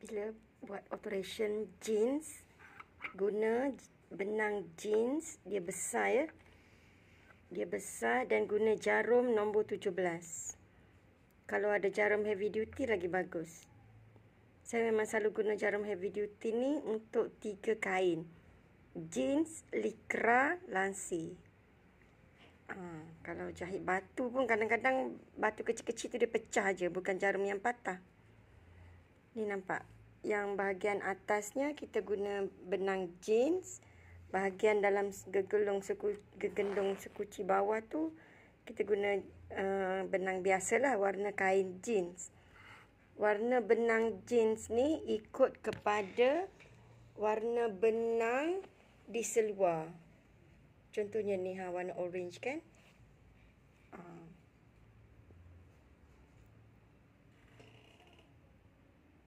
bila buat operation jeans guna benang jeans dia besar ya dia besar dan guna jarum nombor 17 kalau ada jarum heavy duty lagi bagus saya memang selalu guna jarum heavy duty ni untuk tiga kain jeans lycra, lansi ha, ah, kalau jahit batu pun kadang-kadang batu kecil-kecil tu dia pecah aja, bukan jarum yang patah Ni nampak. Yang bahagian atasnya kita guna benang jeans. Bahagian dalam gegelung suku, gegendung sekuci bawah tu kita guna uh, benang biasalah warna kain jeans. Warna benang jeans ni ikut kepada warna benang di seluar. Contohnya ni ha warna orange kan? Ah.